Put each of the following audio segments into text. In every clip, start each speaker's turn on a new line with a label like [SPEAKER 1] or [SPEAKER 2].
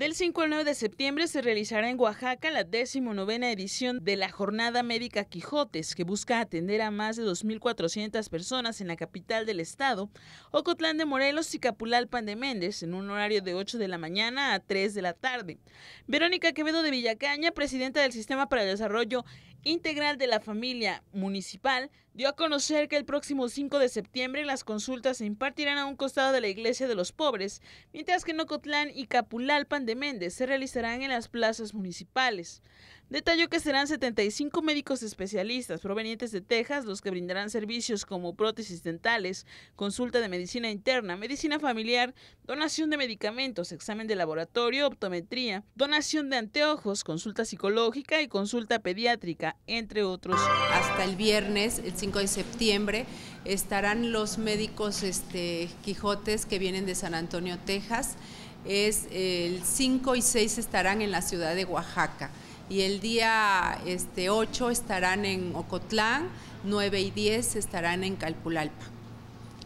[SPEAKER 1] Del 5 al 9 de septiembre se realizará en Oaxaca la 19 edición de la Jornada Médica Quijotes, que busca atender a más de 2.400 personas en la capital del estado, Ocotlán de Morelos y Capulalpan de Méndez, en un horario de 8 de la mañana a 3 de la tarde. Verónica Quevedo de Villacaña, presidenta del Sistema para el Desarrollo integral de la familia municipal, dio a conocer que el próximo 5 de septiembre las consultas se impartirán a un costado de la Iglesia de los Pobres, mientras que Nocotlán y Capulalpan de Méndez se realizarán en las plazas municipales. Detalló que serán 75 médicos especialistas provenientes de Texas los que brindarán servicios como prótesis dentales, consulta de medicina interna, medicina familiar, donación de medicamentos, examen de laboratorio, optometría, donación de anteojos, consulta psicológica y consulta pediátrica entre otros. Hasta el viernes, el 5 de
[SPEAKER 2] septiembre, estarán los médicos este, Quijotes que vienen de San Antonio, Texas. Es el 5 y 6 estarán en la ciudad de Oaxaca y el día este, 8 estarán en Ocotlán, 9 y 10 estarán en Calpulalpa.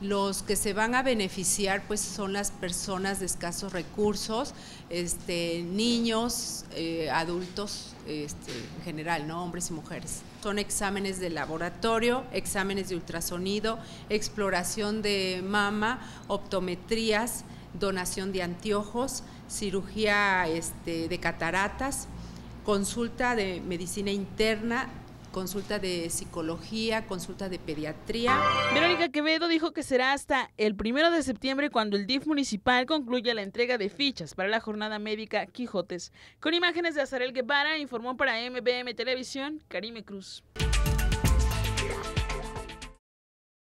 [SPEAKER 2] Los que se van a beneficiar pues son las personas de escasos recursos, este, niños, eh, adultos este, en general, hombres y mujeres. Son exámenes de laboratorio, exámenes de ultrasonido, exploración de mama, optometrías, donación de anteojos, cirugía este, de cataratas, consulta de medicina interna, consulta de psicología, consulta de pediatría.
[SPEAKER 1] Verónica Quevedo dijo que será hasta el primero de septiembre cuando el DIF municipal concluya la entrega de fichas para la jornada médica Quijotes. Con imágenes de Azarel Guevara, informó para MBM Televisión, Karime Cruz.